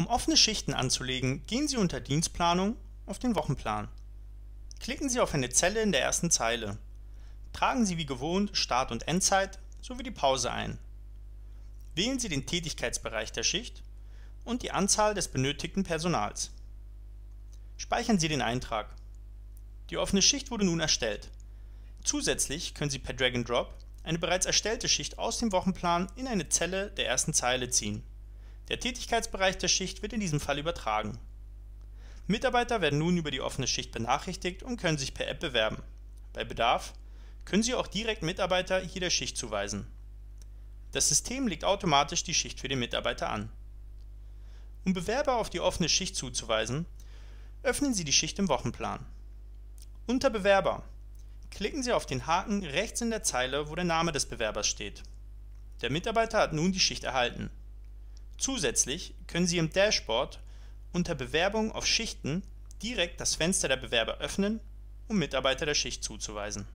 Um offene Schichten anzulegen, gehen Sie unter Dienstplanung auf den Wochenplan. Klicken Sie auf eine Zelle in der ersten Zeile. Tragen Sie wie gewohnt Start- und Endzeit sowie die Pause ein. Wählen Sie den Tätigkeitsbereich der Schicht und die Anzahl des benötigten Personals. Speichern Sie den Eintrag. Die offene Schicht wurde nun erstellt. Zusätzlich können Sie per Drag and Drop eine bereits erstellte Schicht aus dem Wochenplan in eine Zelle der ersten Zeile ziehen. Der Tätigkeitsbereich der Schicht wird in diesem Fall übertragen. Mitarbeiter werden nun über die offene Schicht benachrichtigt und können sich per App bewerben. Bei Bedarf können Sie auch direkt Mitarbeiter jeder Schicht zuweisen. Das System legt automatisch die Schicht für den Mitarbeiter an. Um Bewerber auf die offene Schicht zuzuweisen, öffnen Sie die Schicht im Wochenplan. Unter Bewerber klicken Sie auf den Haken rechts in der Zeile, wo der Name des Bewerbers steht. Der Mitarbeiter hat nun die Schicht erhalten. Zusätzlich können Sie im Dashboard unter Bewerbung auf Schichten direkt das Fenster der Bewerber öffnen, um Mitarbeiter der Schicht zuzuweisen